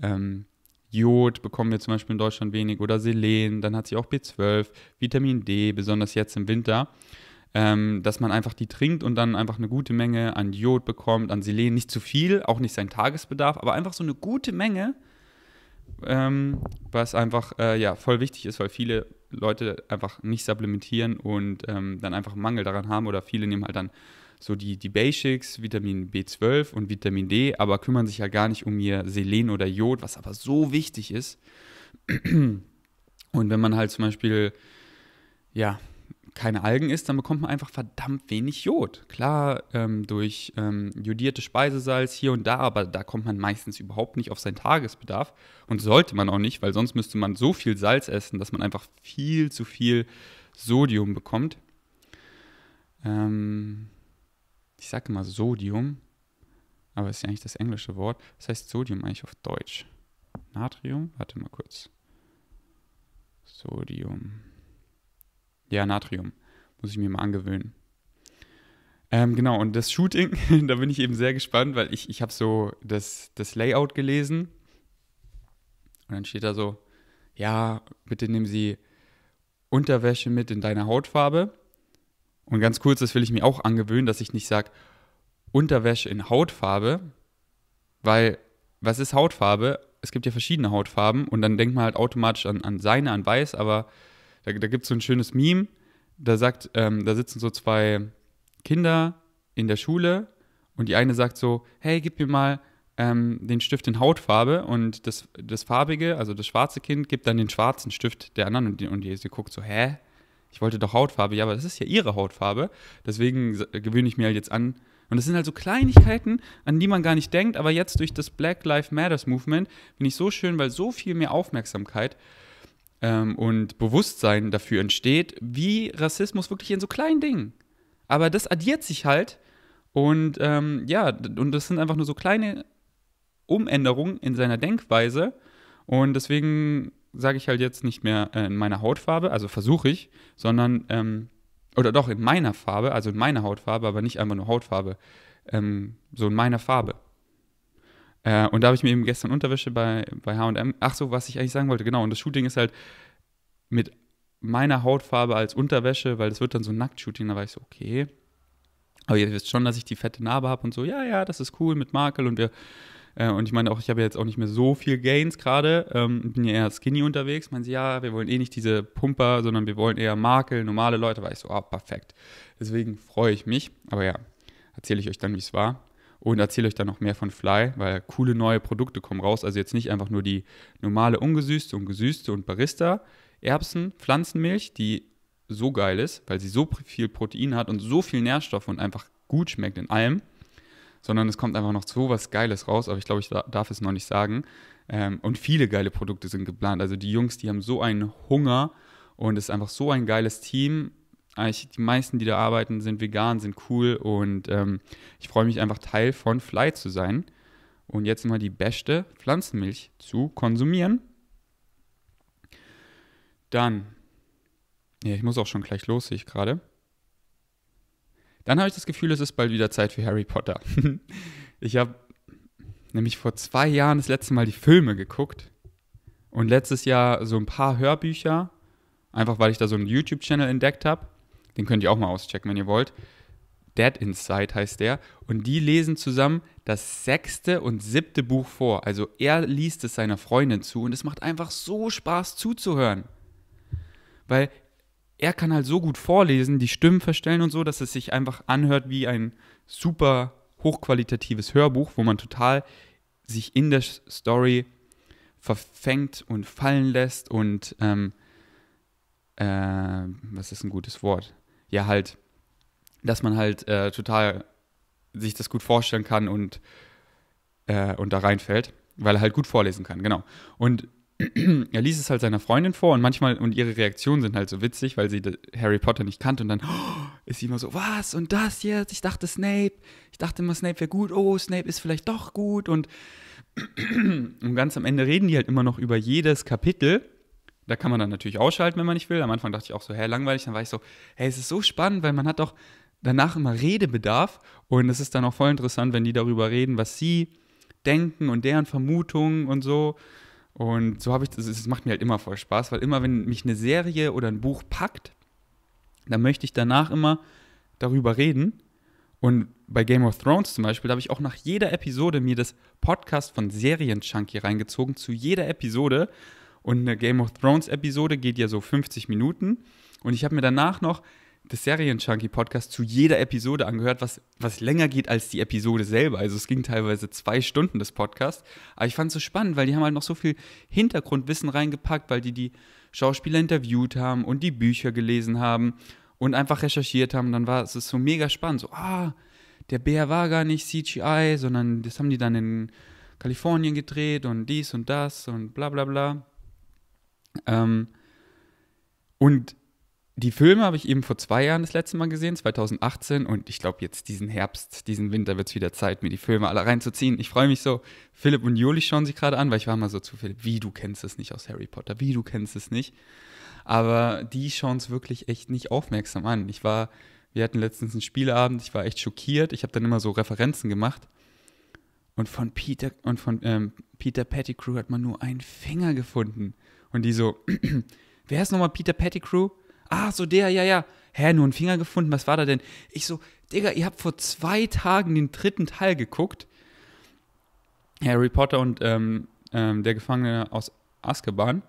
Ähm, Jod bekommen wir zum Beispiel in Deutschland wenig oder Selen, dann hat sie auch B12, Vitamin D, besonders jetzt im Winter, ähm, dass man einfach die trinkt und dann einfach eine gute Menge an Jod bekommt, an Selen, nicht zu viel, auch nicht seinen Tagesbedarf, aber einfach so eine gute Menge, ähm, was einfach äh, ja voll wichtig ist, weil viele Leute einfach nicht supplementieren und ähm, dann einfach einen Mangel daran haben oder viele nehmen halt dann so die, die Basics, Vitamin B12 und Vitamin D, aber kümmern sich ja gar nicht um ihr Selen oder Jod, was aber so wichtig ist. Und wenn man halt zum Beispiel, ja, keine Algen isst, dann bekommt man einfach verdammt wenig Jod. Klar, ähm, durch ähm, jodierte Speisesalz hier und da, aber da kommt man meistens überhaupt nicht auf seinen Tagesbedarf und sollte man auch nicht, weil sonst müsste man so viel Salz essen, dass man einfach viel zu viel Sodium bekommt. Ähm, ich sage immer Sodium, aber es ist ja eigentlich das englische Wort. Was heißt Sodium eigentlich auf Deutsch? Natrium? Warte mal kurz. Sodium. Ja, Natrium. Muss ich mir mal angewöhnen. Ähm, genau, und das Shooting, da bin ich eben sehr gespannt, weil ich, ich habe so das, das Layout gelesen. Und dann steht da so, ja, bitte nehmen Sie Unterwäsche mit in deiner Hautfarbe. Und ganz kurz, das will ich mir auch angewöhnen, dass ich nicht sage, Unterwäsche in Hautfarbe, weil was ist Hautfarbe? Es gibt ja verschiedene Hautfarben und dann denkt man halt automatisch an, an seine, an weiß, aber da, da gibt es so ein schönes Meme, da sagt, ähm, da sitzen so zwei Kinder in der Schule und die eine sagt so, hey, gib mir mal ähm, den Stift in Hautfarbe und das, das farbige, also das schwarze Kind gibt dann den schwarzen Stift der anderen und die, und die, sie guckt so, hä? ich wollte doch Hautfarbe, ja, aber das ist ja ihre Hautfarbe. Deswegen äh, gewöhne ich mir halt jetzt an. Und das sind halt so Kleinigkeiten, an die man gar nicht denkt, aber jetzt durch das Black Lives Matters Movement bin ich so schön, weil so viel mehr Aufmerksamkeit ähm, und Bewusstsein dafür entsteht, wie Rassismus wirklich in so kleinen Dingen. Aber das addiert sich halt und ähm, ja, und das sind einfach nur so kleine Umänderungen in seiner Denkweise. Und deswegen sage ich halt jetzt nicht mehr äh, in meiner Hautfarbe, also versuche ich, sondern, ähm, oder doch in meiner Farbe, also in meiner Hautfarbe, aber nicht einfach nur Hautfarbe, ähm, so in meiner Farbe. Äh, und da habe ich mir eben gestern Unterwäsche bei, bei HM, ach so, was ich eigentlich sagen wollte, genau, und das Shooting ist halt mit meiner Hautfarbe als Unterwäsche, weil das wird dann so ein Nacktshooting, da war ich so, okay. Aber ihr wisst schon, dass ich die fette Narbe habe und so, ja, ja, das ist cool mit Makel und wir äh, und ich meine auch, ich habe jetzt auch nicht mehr so viel Gains gerade. Ähm, bin ja eher skinny unterwegs. Meinen sie, ja, wir wollen eh nicht diese Pumper, sondern wir wollen eher Makel, normale Leute. War ich so, ah, perfekt. Deswegen freue ich mich. Aber ja, erzähle ich euch dann, wie es war und erzähle euch dann noch mehr von Fly, weil coole neue Produkte kommen raus. Also jetzt nicht einfach nur die normale ungesüßte und gesüßte und Barista Erbsen, Pflanzenmilch, die so geil ist, weil sie so viel Protein hat und so viel Nährstoff und einfach gut schmeckt in allem sondern es kommt einfach noch so was Geiles raus, aber ich glaube, ich darf es noch nicht sagen. Ähm, und viele geile Produkte sind geplant. Also die Jungs, die haben so einen Hunger und es ist einfach so ein geiles Team. Eigentlich die meisten, die da arbeiten, sind vegan, sind cool und ähm, ich freue mich einfach Teil von Fly zu sein und jetzt mal die beste Pflanzenmilch zu konsumieren. Dann, ja, ich muss auch schon gleich los, sehe ich gerade. Dann habe ich das Gefühl, es ist bald wieder Zeit für Harry Potter. ich habe nämlich vor zwei Jahren das letzte Mal die Filme geguckt und letztes Jahr so ein paar Hörbücher, einfach weil ich da so einen YouTube-Channel entdeckt habe. Den könnt ihr auch mal auschecken, wenn ihr wollt. Dead Inside heißt der. Und die lesen zusammen das sechste und siebte Buch vor. Also er liest es seiner Freundin zu und es macht einfach so Spaß zuzuhören. Weil er kann halt so gut vorlesen, die Stimmen verstellen und so, dass es sich einfach anhört wie ein super hochqualitatives Hörbuch, wo man total sich in der Story verfängt und fallen lässt und ähm, äh, was ist ein gutes Wort? Ja, halt, dass man halt äh, total sich das gut vorstellen kann und, äh, und da reinfällt, weil er halt gut vorlesen kann, genau. Und er liest es halt seiner Freundin vor und manchmal, und ihre Reaktionen sind halt so witzig, weil sie Harry Potter nicht kannte und dann oh, ist sie immer so, was und das jetzt? Ich dachte Snape, ich dachte immer, Snape wäre gut, oh, Snape ist vielleicht doch gut und, und ganz am Ende reden die halt immer noch über jedes Kapitel. Da kann man dann natürlich ausschalten, wenn man nicht will. Am Anfang dachte ich auch so, hä, langweilig. Dann war ich so, hey, es ist so spannend, weil man hat doch danach immer Redebedarf und es ist dann auch voll interessant, wenn die darüber reden, was sie denken und deren Vermutungen und so. Und so habe ich das, es macht mir halt immer voll Spaß, weil immer, wenn mich eine Serie oder ein Buch packt, dann möchte ich danach immer darüber reden. Und bei Game of Thrones zum Beispiel, habe ich auch nach jeder Episode mir das Podcast von Serienchunky reingezogen, zu jeder Episode. Und eine Game of Thrones Episode geht ja so 50 Minuten. Und ich habe mir danach noch des Serien-Junkie-Podcasts zu jeder Episode angehört, was, was länger geht als die Episode selber. Also es ging teilweise zwei Stunden des Podcasts. Aber ich fand es so spannend, weil die haben halt noch so viel Hintergrundwissen reingepackt, weil die die Schauspieler interviewt haben und die Bücher gelesen haben und einfach recherchiert haben. Dann war es so mega spannend. So, ah, der Bär war gar nicht CGI, sondern das haben die dann in Kalifornien gedreht und dies und das und bla bla bla. Ähm, und die Filme habe ich eben vor zwei Jahren das letzte Mal gesehen, 2018. Und ich glaube, jetzt diesen Herbst, diesen Winter wird es wieder Zeit, mir die Filme alle reinzuziehen. Ich freue mich so. Philipp und Juli schauen sich gerade an, weil ich war mal so zu Philipp, wie du kennst es nicht aus Harry Potter, wie du kennst es nicht. Aber die schauen es wirklich echt nicht aufmerksam an. Ich war, wir hatten letztens einen Spieleabend, ich war echt schockiert. Ich habe dann immer so Referenzen gemacht. Und von Peter und von ähm, Peter Pettigrew hat man nur einen Finger gefunden. Und die so, wer ist nochmal Peter Pettigrew? ah, so der, ja, ja. Hä, nur einen Finger gefunden, was war da denn? Ich so, Digga, ihr habt vor zwei Tagen den dritten Teil geguckt. Harry Potter und ähm, ähm, der Gefangene aus Azkaban.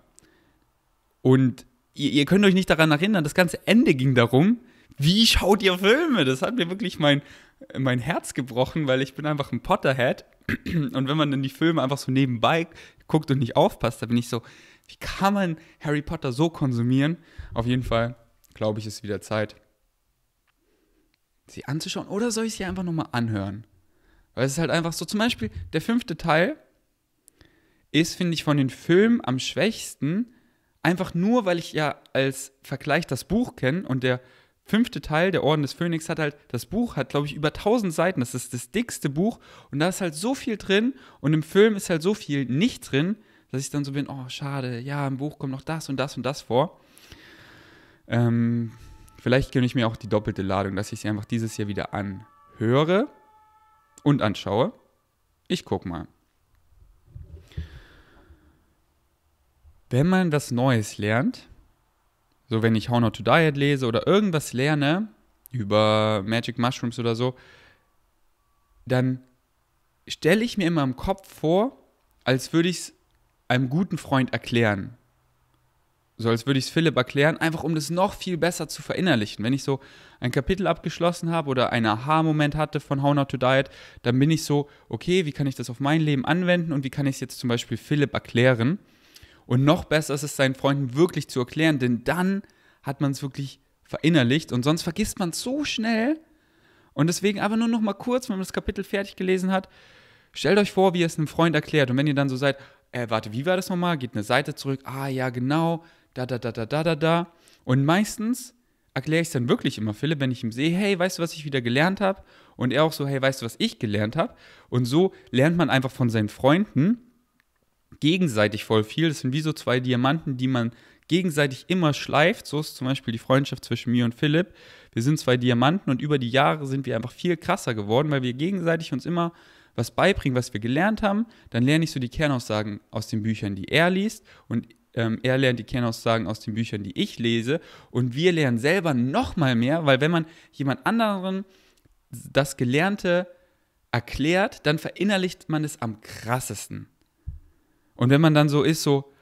Und ihr, ihr, könnt euch nicht daran erinnern, das ganze Ende ging darum, wie schaut ihr Filme? Das hat mir wirklich mein, mein Herz gebrochen, weil ich bin einfach ein Potterhead. Und wenn man dann die Filme einfach so nebenbei guckt und nicht aufpasst, da bin ich so, wie kann man Harry Potter so konsumieren? Auf jeden Fall, glaube ich, ist wieder Zeit, sie anzuschauen. Oder soll ich sie einfach nochmal anhören? Weil es ist halt einfach so, zum Beispiel der fünfte Teil ist, finde ich, von den Filmen am schwächsten. Einfach nur, weil ich ja als Vergleich das Buch kenne und der fünfte Teil, der Orden des Phönix, hat halt, das Buch hat, glaube ich, über 1000 Seiten. Das ist das dickste Buch und da ist halt so viel drin und im Film ist halt so viel nicht drin, dass ich dann so bin, oh, schade, ja, im Buch kommt noch das und das und das vor. Ähm, vielleicht gönne ich mir auch die doppelte Ladung, dass ich sie einfach dieses Jahr wieder anhöre und anschaue. Ich guck mal. Wenn man was Neues lernt, so wenn ich How Not to Diet lese oder irgendwas lerne über Magic Mushrooms oder so, dann stelle ich mir immer im Kopf vor, als würde ich es einem guten Freund erklären. So als würde ich es Philipp erklären, einfach um das noch viel besser zu verinnerlichen. Wenn ich so ein Kapitel abgeschlossen habe oder einen Aha-Moment hatte von How Not to Diet, dann bin ich so, okay, wie kann ich das auf mein Leben anwenden und wie kann ich es jetzt zum Beispiel Philipp erklären? Und noch besser ist es, seinen Freunden wirklich zu erklären, denn dann hat man es wirklich verinnerlicht und sonst vergisst man es so schnell. Und deswegen einfach nur noch mal kurz, wenn man das Kapitel fertig gelesen hat, stellt euch vor, wie ihr es einem Freund erklärt. Und wenn ihr dann so seid, äh, warte, wie war das nochmal? Geht eine Seite zurück, ah ja, genau, da, da, da, da, da, da, da. Und meistens erkläre ich es dann wirklich immer Philipp, wenn ich ihm sehe, hey, weißt du, was ich wieder gelernt habe? Und er auch so, hey, weißt du, was ich gelernt habe? Und so lernt man einfach von seinen Freunden gegenseitig voll viel. Das sind wie so zwei Diamanten, die man gegenseitig immer schleift. So ist zum Beispiel die Freundschaft zwischen mir und Philipp. Wir sind zwei Diamanten und über die Jahre sind wir einfach viel krasser geworden, weil wir gegenseitig uns immer was beibringen, was wir gelernt haben, dann lerne ich so die Kernaussagen aus den Büchern, die er liest und ähm, er lernt die Kernaussagen aus den Büchern, die ich lese und wir lernen selber nochmal mehr, weil wenn man jemand anderen das Gelernte erklärt, dann verinnerlicht man es am krassesten. Und wenn man dann so ist, so,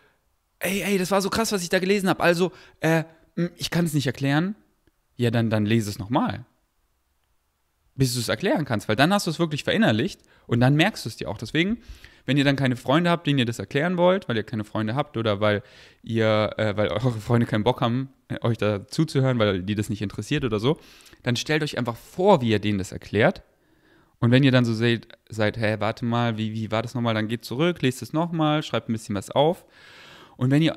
ey, ey, das war so krass, was ich da gelesen habe, also, äh, hm, ich kann es nicht erklären, ja, dann, dann lese es nochmal bis du es erklären kannst, weil dann hast du es wirklich verinnerlicht und dann merkst du es dir auch. Deswegen, wenn ihr dann keine Freunde habt, denen ihr das erklären wollt, weil ihr keine Freunde habt oder weil ihr, äh, weil eure Freunde keinen Bock haben, äh, euch da zuzuhören, weil die das nicht interessiert oder so, dann stellt euch einfach vor, wie ihr denen das erklärt. Und wenn ihr dann so seht, seid, hä, hey, warte mal, wie, wie war das nochmal, dann geht zurück, lest es nochmal, schreibt ein bisschen was auf. Und wenn ihr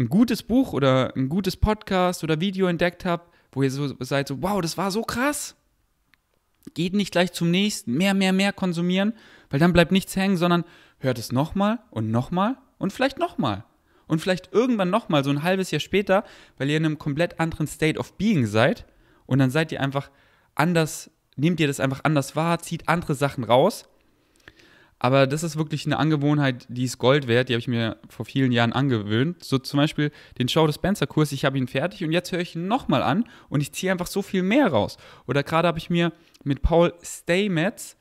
ein gutes Buch oder ein gutes Podcast oder Video entdeckt habt, wo ihr so seid, so, wow, das war so krass, geht nicht gleich zum nächsten, mehr, mehr, mehr konsumieren, weil dann bleibt nichts hängen, sondern hört es nochmal und nochmal und vielleicht nochmal. Und vielleicht irgendwann nochmal, so ein halbes Jahr später, weil ihr in einem komplett anderen State of Being seid. Und dann seid ihr einfach anders, nehmt ihr das einfach anders wahr, zieht andere Sachen raus aber das ist wirklich eine Angewohnheit, die ist Gold wert. Die habe ich mir vor vielen Jahren angewöhnt. So zum Beispiel den Show Dispenser Kurs. Ich habe ihn fertig und jetzt höre ich ihn nochmal an und ich ziehe einfach so viel mehr raus. Oder gerade habe ich mir mit Paul Staymetz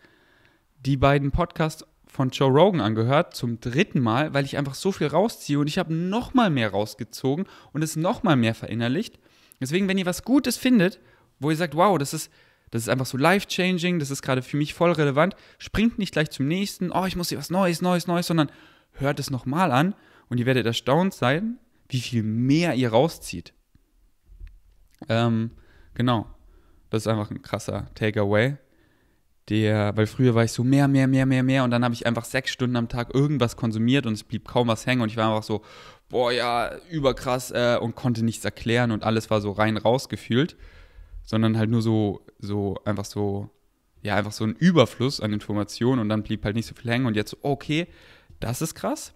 die beiden Podcasts von Joe Rogan angehört zum dritten Mal, weil ich einfach so viel rausziehe und ich habe nochmal mehr rausgezogen und es nochmal mehr verinnerlicht. Deswegen, wenn ihr was Gutes findet, wo ihr sagt, wow, das ist das ist einfach so life-changing, das ist gerade für mich voll relevant. Springt nicht gleich zum nächsten, oh, ich muss hier was Neues, Neues, Neues, sondern hört es nochmal an und ihr werdet erstaunt sein, wie viel mehr ihr rauszieht. Ähm, genau. Das ist einfach ein krasser Takeaway. Der, weil früher war ich so mehr, mehr, mehr, mehr, mehr und dann habe ich einfach sechs Stunden am Tag irgendwas konsumiert und es blieb kaum was hängen und ich war einfach so, boah ja, überkrass äh, und konnte nichts erklären und alles war so rein rausgefühlt. gefühlt sondern halt nur so, so einfach so, ja, einfach so ein Überfluss an Informationen und dann blieb halt nicht so viel hängen und jetzt okay, das ist krass.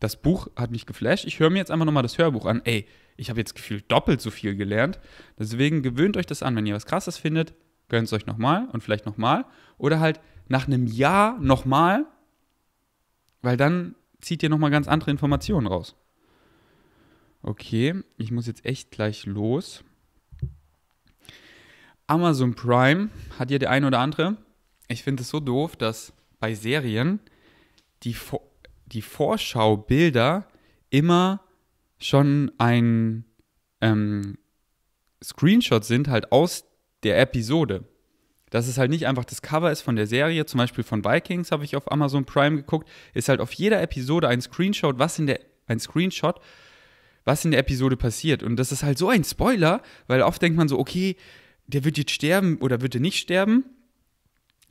Das Buch hat mich geflasht. Ich höre mir jetzt einfach nochmal das Hörbuch an. Ey, ich habe jetzt gefühlt doppelt so viel gelernt. Deswegen gewöhnt euch das an. Wenn ihr was Krasses findet, gönnt es euch nochmal und vielleicht nochmal. Oder halt nach einem Jahr nochmal, weil dann zieht ihr nochmal ganz andere Informationen raus. Okay, ich muss jetzt echt gleich los. Amazon Prime hat hier der ein oder andere. Ich finde es so doof, dass bei Serien die, Vo die Vorschaubilder immer schon ein ähm, Screenshot sind, halt aus der Episode. Dass es halt nicht einfach das Cover ist von der Serie, zum Beispiel von Vikings habe ich auf Amazon Prime geguckt, ist halt auf jeder Episode ein Screenshot, was in der, ein Screenshot, was in der Episode passiert. Und das ist halt so ein Spoiler, weil oft denkt man so, okay, der wird jetzt sterben oder wird er nicht sterben.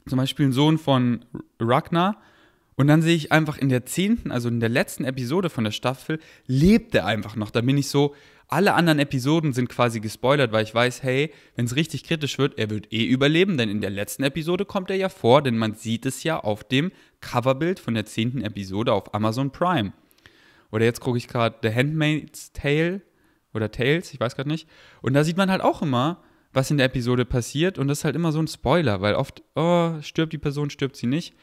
Zum Beispiel ein Sohn von Ragnar. Und dann sehe ich einfach in der zehnten, also in der letzten Episode von der Staffel, lebt er einfach noch. Da bin ich so, alle anderen Episoden sind quasi gespoilert, weil ich weiß, hey, wenn es richtig kritisch wird, er wird eh überleben, denn in der letzten Episode kommt er ja vor, denn man sieht es ja auf dem Coverbild von der zehnten Episode auf Amazon Prime. Oder jetzt gucke ich gerade The Handmaid's Tale oder Tales, ich weiß gerade nicht. Und da sieht man halt auch immer, was in der Episode passiert. Und das ist halt immer so ein Spoiler, weil oft, oh, stirbt die Person, stirbt sie nicht.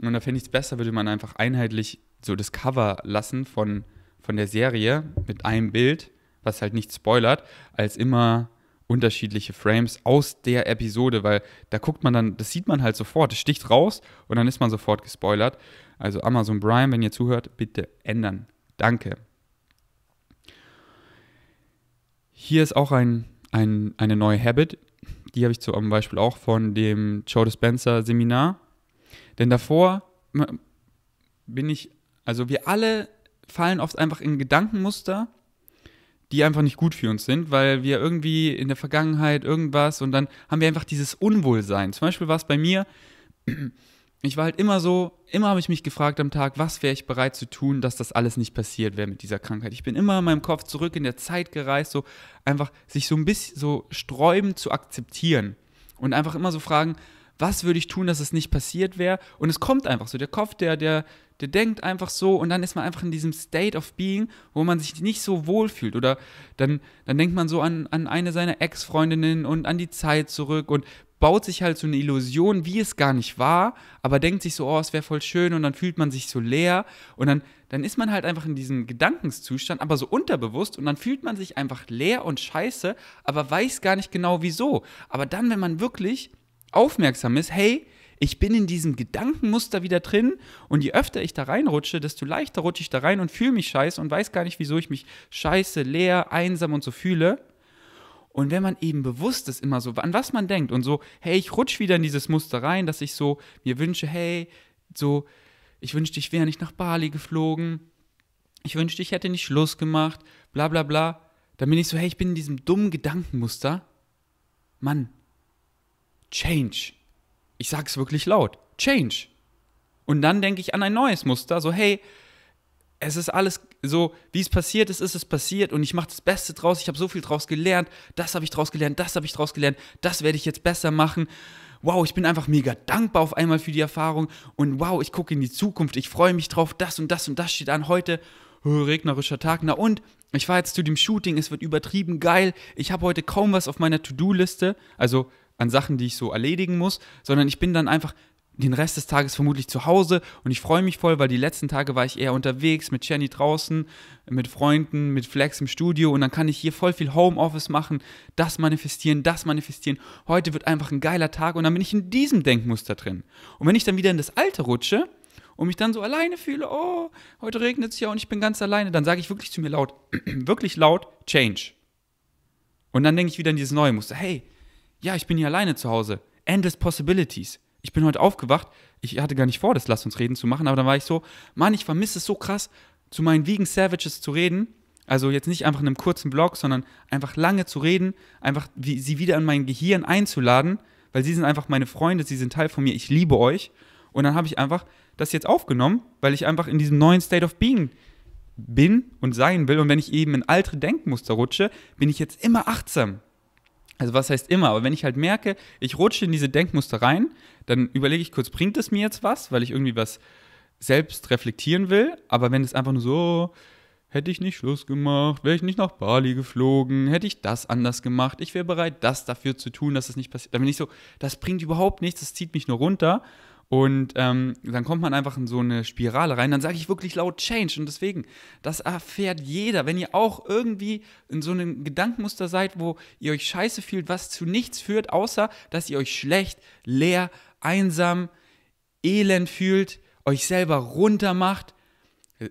Und da finde ich es besser, würde man einfach einheitlich so das Cover lassen von, von der Serie mit einem Bild, was halt nicht spoilert, als immer unterschiedliche Frames aus der Episode, weil da guckt man dann, das sieht man halt sofort, das sticht raus und dann ist man sofort gespoilert. Also Amazon Prime, wenn ihr zuhört, bitte ändern. Danke. Hier ist auch ein ein, eine neue Habit. Die habe ich zum Beispiel auch von dem Joe Dispenza Seminar. Denn davor bin ich, also wir alle fallen oft einfach in Gedankenmuster, die einfach nicht gut für uns sind, weil wir irgendwie in der Vergangenheit irgendwas und dann haben wir einfach dieses Unwohlsein. Zum Beispiel war es bei mir, ich war halt immer so, immer habe ich mich gefragt am Tag, was wäre ich bereit zu tun, dass das alles nicht passiert wäre mit dieser Krankheit. Ich bin immer in meinem Kopf zurück in der Zeit gereist, so einfach sich so ein bisschen so sträubend zu akzeptieren und einfach immer so fragen, was würde ich tun, dass es nicht passiert wäre? Und es kommt einfach so, der Kopf, der, der, der denkt einfach so und dann ist man einfach in diesem State of Being, wo man sich nicht so wohl fühlt oder dann, dann denkt man so an, an eine seiner Ex-Freundinnen und an die Zeit zurück und baut sich halt so eine Illusion, wie es gar nicht war, aber denkt sich so, oh, es wäre voll schön und dann fühlt man sich so leer und dann, dann ist man halt einfach in diesem Gedankenszustand, aber so unterbewusst und dann fühlt man sich einfach leer und scheiße, aber weiß gar nicht genau wieso. Aber dann, wenn man wirklich aufmerksam ist, hey, ich bin in diesem Gedankenmuster wieder drin und je öfter ich da reinrutsche, desto leichter rutsche ich da rein und fühle mich scheiße und weiß gar nicht, wieso ich mich scheiße, leer, einsam und so fühle und wenn man eben bewusst ist, immer so, an was man denkt und so, hey, ich rutsche wieder in dieses Muster rein, dass ich so mir wünsche, hey, so, ich wünschte, ich wäre nicht nach Bali geflogen, ich wünschte, ich hätte nicht Schluss gemacht, bla bla bla, dann bin ich so, hey, ich bin in diesem dummen Gedankenmuster. Mann, Change. Ich sag's wirklich laut. Change. Und dann denke ich an ein neues Muster, so, hey, es ist alles so, wie es passiert ist, ist es passiert und ich mache das Beste draus. Ich habe so viel draus gelernt, das habe ich draus gelernt, das habe ich draus gelernt, das werde ich jetzt besser machen. Wow, ich bin einfach mega dankbar auf einmal für die Erfahrung und wow, ich gucke in die Zukunft, ich freue mich drauf, das und das und das steht an heute. Oh, regnerischer Tag, na und? Ich fahre jetzt zu dem Shooting, es wird übertrieben geil. Ich habe heute kaum was auf meiner To-Do-Liste, also an Sachen, die ich so erledigen muss, sondern ich bin dann einfach den Rest des Tages vermutlich zu Hause und ich freue mich voll, weil die letzten Tage war ich eher unterwegs mit Jenny draußen, mit Freunden, mit Flex im Studio und dann kann ich hier voll viel Homeoffice machen, das manifestieren, das manifestieren. Heute wird einfach ein geiler Tag und dann bin ich in diesem Denkmuster drin. Und wenn ich dann wieder in das Alte rutsche und mich dann so alleine fühle, oh, heute regnet es ja und ich bin ganz alleine, dann sage ich wirklich zu mir laut, wirklich laut, Change. Und dann denke ich wieder in dieses neue Muster, hey, ja, ich bin hier alleine zu Hause. Endless Possibilities ich bin heute aufgewacht, ich hatte gar nicht vor, das Lass uns reden zu machen, aber dann war ich so, Mann, ich vermisse es so krass, zu meinen Vegan Savages zu reden. Also jetzt nicht einfach in einem kurzen Blog, sondern einfach lange zu reden, einfach wie, sie wieder in mein Gehirn einzuladen, weil sie sind einfach meine Freunde, sie sind Teil von mir, ich liebe euch. Und dann habe ich einfach das jetzt aufgenommen, weil ich einfach in diesem neuen State of Being bin und sein will. Und wenn ich eben in alte Denkmuster rutsche, bin ich jetzt immer achtsam also was heißt immer, aber wenn ich halt merke, ich rutsche in diese Denkmuster rein, dann überlege ich kurz, bringt es mir jetzt was, weil ich irgendwie was selbst reflektieren will, aber wenn es einfach nur so, hätte ich nicht Schluss gemacht, wäre ich nicht nach Bali geflogen, hätte ich das anders gemacht, ich wäre bereit, das dafür zu tun, dass es das nicht passiert, dann bin ich so, das bringt überhaupt nichts, das zieht mich nur runter und ähm, dann kommt man einfach in so eine Spirale rein. Dann sage ich wirklich laut Change. Und deswegen, das erfährt jeder. Wenn ihr auch irgendwie in so einem Gedankenmuster seid, wo ihr euch scheiße fühlt, was zu nichts führt, außer dass ihr euch schlecht, leer, einsam, elend fühlt, euch selber runtermacht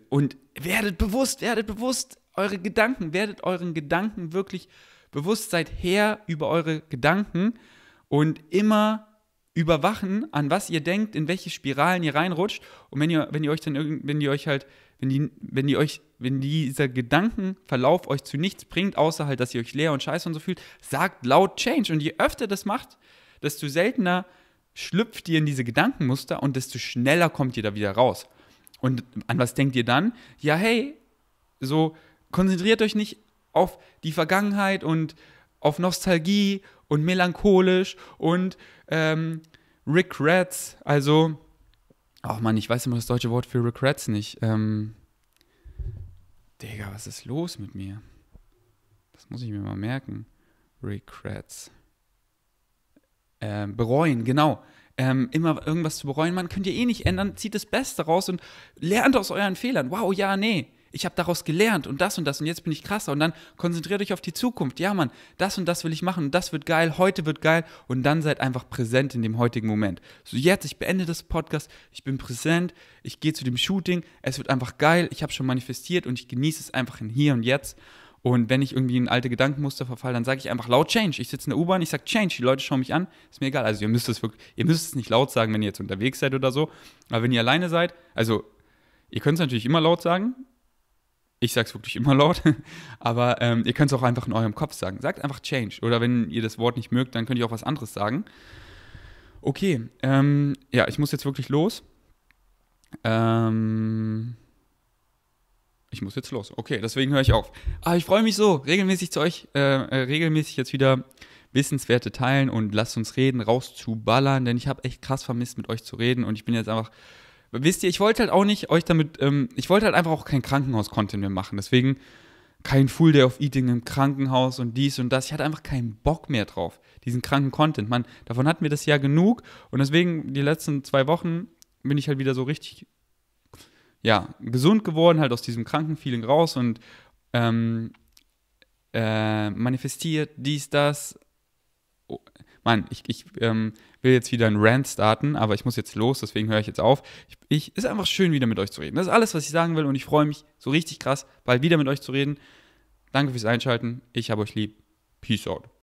und werdet bewusst, werdet bewusst eure Gedanken, werdet euren Gedanken wirklich bewusst, seid her über eure Gedanken und immer überwachen, an was ihr denkt, in welche Spiralen ihr reinrutscht. Und wenn ihr, wenn ihr euch dann irgend, wenn ihr euch halt, wenn die, wenn die euch, wenn dieser Gedankenverlauf euch zu nichts bringt, außer halt, dass ihr euch leer und scheiße und so fühlt, sagt laut Change. Und je öfter das macht, desto seltener schlüpft ihr in diese Gedankenmuster und desto schneller kommt ihr da wieder raus. Und an was denkt ihr dann? Ja, hey, so konzentriert euch nicht auf die Vergangenheit und auf Nostalgie und melancholisch und ähm, Regrets, also, ach oh man, ich weiß immer das deutsche Wort für Regrets nicht. Ähm, Digga, was ist los mit mir? Das muss ich mir mal merken. Regrets. Ähm, bereuen, genau. Ähm, immer irgendwas zu bereuen, man könnt ihr eh nicht ändern, zieht das Beste raus und lernt aus euren Fehlern. Wow, ja, nee ich habe daraus gelernt und das und das und jetzt bin ich krasser und dann konzentriert euch auf die Zukunft. Ja, Mann, das und das will ich machen und das wird geil, heute wird geil und dann seid einfach präsent in dem heutigen Moment. So jetzt, ich beende das Podcast, ich bin präsent, ich gehe zu dem Shooting, es wird einfach geil, ich habe schon manifestiert und ich genieße es einfach in hier und jetzt. Und wenn ich irgendwie in alte Gedankenmuster verfalle, dann sage ich einfach laut Change. Ich sitze in der U-Bahn, ich sage Change, die Leute schauen mich an, ist mir egal. Also ihr müsst es wirklich, ihr müsst es nicht laut sagen, wenn ihr jetzt unterwegs seid oder so. Aber wenn ihr alleine seid, also ihr könnt es natürlich immer laut sagen, ich sag's wirklich immer laut, aber ähm, ihr könnt es auch einfach in eurem Kopf sagen. Sagt einfach Change. Oder wenn ihr das Wort nicht mögt, dann könnt ihr auch was anderes sagen. Okay, ähm, ja, ich muss jetzt wirklich los. Ähm, ich muss jetzt los. Okay, deswegen höre ich auf. Aber ah, ich freue mich so, regelmäßig zu euch, äh, äh, regelmäßig jetzt wieder Wissenswerte teilen und lasst uns reden, rauszuballern, denn ich habe echt krass vermisst, mit euch zu reden und ich bin jetzt einfach wisst ihr, ich wollte halt auch nicht euch damit, ähm, ich wollte halt einfach auch kein Krankenhaus-Content mehr machen. Deswegen kein Full Day of Eating im Krankenhaus und dies und das. Ich hatte einfach keinen Bock mehr drauf, diesen kranken Content. Man, davon hatten wir das ja genug und deswegen die letzten zwei Wochen bin ich halt wieder so richtig, ja, gesund geworden, halt aus diesem kranken Feeling raus und ähm, äh, manifestiert dies, das. Oh, Mann, ich, ich ähm, will jetzt wieder einen Rant starten, aber ich muss jetzt los, deswegen höre ich jetzt auf. Ich, ich, ist einfach schön, wieder mit euch zu reden. Das ist alles, was ich sagen will und ich freue mich so richtig krass, bald wieder mit euch zu reden. Danke fürs Einschalten. Ich habe euch lieb. Peace out.